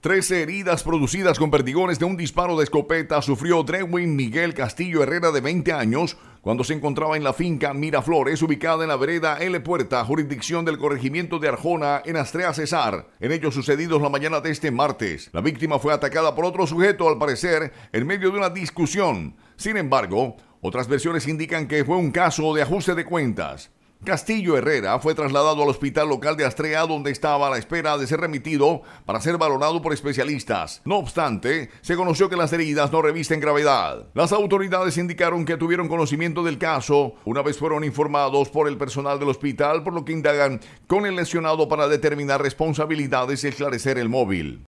Trece heridas producidas con perdigones de un disparo de escopeta sufrió Drewin Miguel Castillo Herrera de 20 años cuando se encontraba en la finca Miraflores ubicada en la vereda L Puerta, jurisdicción del corregimiento de Arjona en Astrea Cesar, en hechos sucedidos la mañana de este martes. La víctima fue atacada por otro sujeto al parecer en medio de una discusión. Sin embargo, otras versiones indican que fue un caso de ajuste de cuentas. Castillo Herrera fue trasladado al hospital local de Astrea donde estaba a la espera de ser remitido para ser valorado por especialistas. No obstante, se conoció que las heridas no revisten gravedad. Las autoridades indicaron que tuvieron conocimiento del caso una vez fueron informados por el personal del hospital por lo que indagan con el lesionado para determinar responsabilidades y esclarecer el móvil.